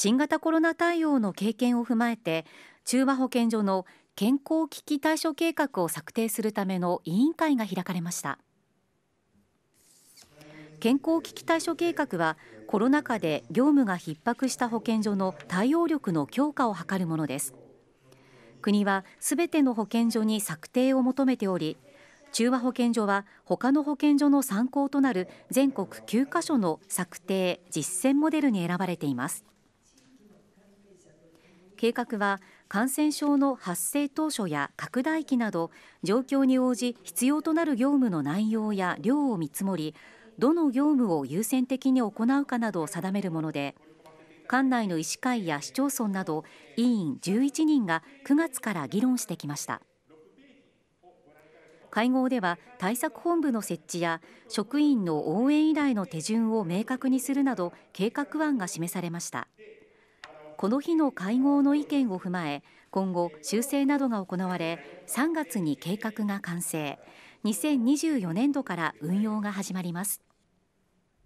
新型コロナ対応の経験を踏まえて中和保健所の健康危機対処計画を策定するための委員会が開かれました健康危機対処計画はコロナ禍で業務が逼迫した保健所の対応力の強化を図るものです国はすべての保健所に策定を求めており中和保健所は他の保健所の参考となる全国9カ所の策定実践モデルに選ばれています計画は感染症の発生当初や拡大期など状況に応じ必要となる業務の内容や量を見積もりどの業務を優先的に行うかなどを定めるもので館内の医師会や市町村など委員11人が9月から議論してきました会合では対策本部の設置や職員の応援依頼の手順を明確にするなど計画案が示されました。この日の会合の意見を踏まえ今後修正などが行われ3月に計画が完成2024年度から運用が始まります